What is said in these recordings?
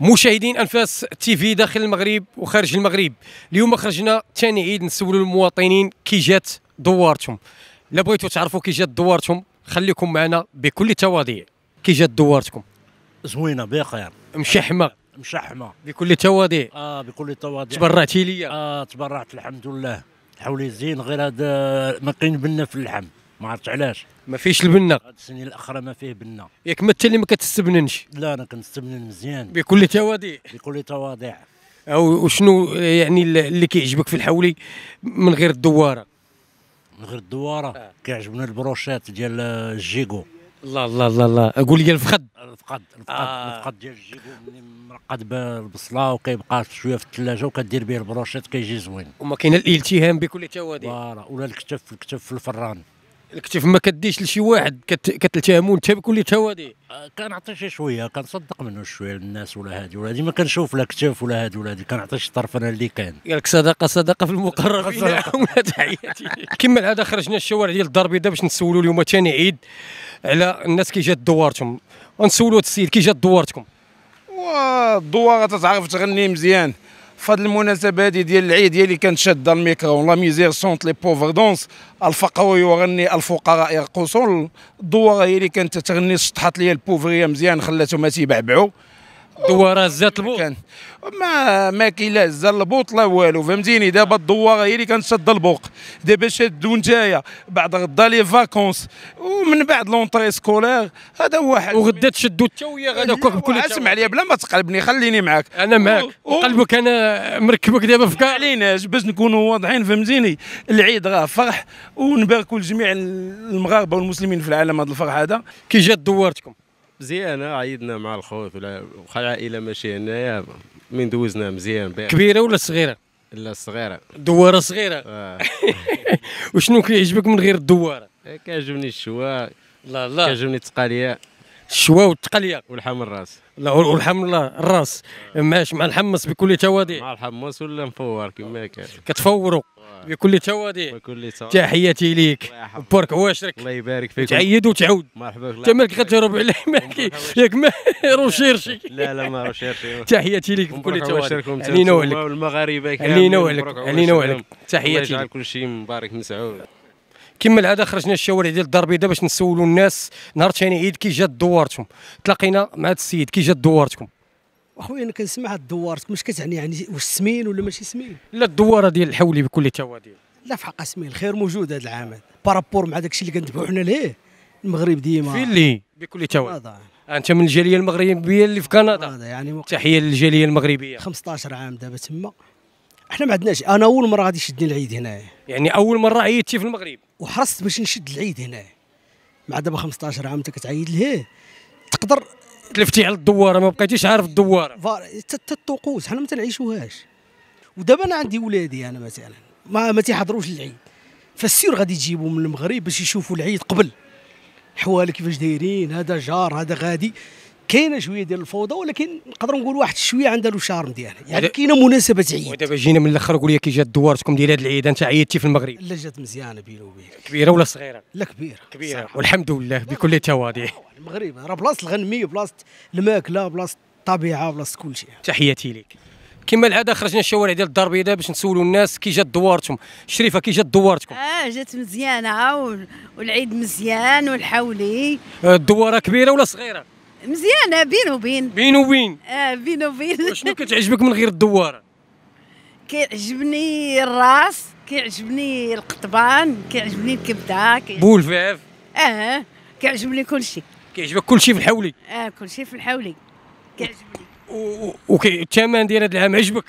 مشاهدين انفاس تي في داخل المغرب وخارج المغرب اليوم خرجنا ثاني عيد نسولوا المواطنين كي جات دوارتهم لا بغيتوا تعرفوا كي جات دوارتهم خليكم معنا بكل تواضيع كي جات دوارتكم زوينه بخير مشحمه مشحمه بكل تواضيع اه بكل تواضيع تبرعتي ليا اه تبرعت الحمد لله حولي زين غير هذا ما كاين بنا في اللحم ما عرفتش علاش ما فيش البنه هاد السنين الاخرى ما فيه بنه ياك ما انت اللي ما كتستبننش لا انا كنستبنن مزيان بكل تواضع بكل تواضع او وشنو يعني اللي كيعجبك في الحولي من غير الدواره من غير الدواره آه. كيعجبنا البروشات ديال الجيكو الله الله الله الله قول لي الفقد الفقد الفقد آه. الفقد ديال الجيكو مرقد بالبصله وكيبقى شويه في الثلاجه وكدير به البروشات كيجي زوين وما كاين الالتهام بكل تواضع ولا الكتف الكتف في الفران الكتف ما كديش لشي واحد كتلتهمو انت بكل توادي آه، كنعطي شي شويه كنصدق منه شويه للناس ولا هادي ولا هادي ما كنشوف لا كتف ولا هادي ولا هادي كنعطي شي طرف انا اللي كان قالك صدقه صدقه في المقرر عاونات حياتي كما العاده خرجنا الشوارع ديال الدار البيضاء باش نسولوا اليوم ثاني عيد على الناس كي جات دوارتهم ونسولوا السيد كي جات دوارتكم والدواره تتعرف تغني مزيان فهاد المناسبه هادي ديال العيد هي اللي كانت شاده الميكرو لا ميزير سونت لي بوفر دونس الفقوي يغني الفقراء يرقصون الدوره هي اللي كانت تغني سطحت ليا البوفريه مزيان خلاتهم تيبعبعوا الدواره زات البوط ما ما كاين لا زا البوط لا والو فهمتيني دابا الدواره هي اللي كنشد البوق دابا شادو نتايا بعد غدا لي فاكونس ومن بعد لونطري سكولير هذا واحد وغدا تشدو انت ويا غدا بكل اسمع لي بلا ما تقلبني خليني معاك انا معاك قلبك انا مركبك دابا في كار عليناش باش نكونوا واضحين فهمتيني العيد راه فرح ونباركوا لجميع المغاربه والمسلمين في العالم هذا الفرح هذا كي جات دوارتكم مزيانه عيدنا مع الخوت ولا واخا العائله ماشي هنايا من دوزنا مزيان بيع. كبيره ولا صغيره لا صغيره دواره صغيره آه. وشنو كيعجبك من غير الدواره كيعجبني الشواء لا لا كيعجبني التقاليه الشواء والتقليه والحم الراس لا والحم الراس آه. ماشي مع الحمص بكل تواضع مع الحمص ولا مفور كما كان كتفوروا آه. بكل تواضع بكل تواضع تحياتي ليك بارك واشرك الله يبارك فيك تعيد وتعود مرحبا انت مالك غتهرب عليه ياك ما روشيرشي لا لا ما روشيرشي تحياتي ليك بكل تواضع علينا وعليك المغاربه علينا وعليك علينا وعليك تحياتي الله يجعل كل شيء مبارك مسعود كما العاده خرجنا الشوارع ديال الدار البيضاء باش نسولوا الناس نهار ثاني عيد كي جات دوارتكم تلاقينا مع هذا السيد كي جات دوارتكم اخويا انا كنسمع الدوارتكم واش كتعني يعني واش سمين ولا ماشي سمين لا الدواره ديال الحولي بكل تواضع لا في حق سمين الخير موجود هذا العام بارابور مع داكشي اللي كنذبحوا حنا ليه المغرب ديما فين اللي بكل تواضع انت من الجاليه المغربيه اللي في كندا يعني تحيه للجاليه المغربيه 15 عام دابا تما احنا ما عندناش انا اول مره غادي يشدني العيد هنايا يعني اول مره عيدتي في المغرب وحرصت باش نشد العيد هنا مع دابا 15 عام انت كتعيد لهيه تقدر تلفتي على الدواره ما بقيتيش عارف الدواره حتى الطقوس حنا ما تنعيشوهاش ودابا انا عندي ولادي انا مثلا ما ما تيحضروش للعيد فالسير غادي تجيبو من المغرب باش يشوفوا العيد قبل حوالي كيفاش دايرين هذا جار هذا غادي كاينه شويه ديال الفوضى ولكن نقدروا نقول واحد شويه عندها لو شارم ديالها يعني كاينه مناسبه عيد ودابا جينا من الاخر قول لي كي جات دوارتكم ديال هذه العيد انت عيدتي في المغرب لا جات مزيانه بيني وبينك كبيره ولا صغيره لا كبيره كبيره صراحة. والحمد لله بكل تواضع آه، آه، المغرب راه بلاصه الغنميه بلاصه الماكله بلاصه الطبيعه بلاصه كل شيء تحياتي لك كما العاده خرجنا الشوارع ديال الدار البيضاء باش نسولوا الناس كي جات دوارتهم شريفه كي جات دوارتكم اه جات مزيانه آه، والعيد مزيان والحولي الدواره كبيره ولا صغيره مزيانه بين وبين بين وبين اه بين وبين شنو كتعجبك من غير الدواره كيعجبني الراس كيعجبني القطبان كيعجبني الكبده بولفاف اه كيعجبني كلشي كيعجبك كلشي في الحولي اه كلشي في الحولي كيعجبني وكي الثمن ديال هذا العام عجبك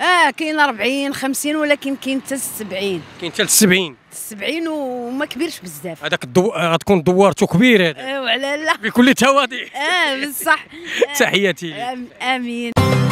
اه كاين 40 50 ولكن كاين حتى 70 كاين حتى 70 70 وما كبيرش بزاف هذاك الدو... غتكون دوارته كبير هذا ايوا على لا بكل تواضع اه بصح تحياتي امين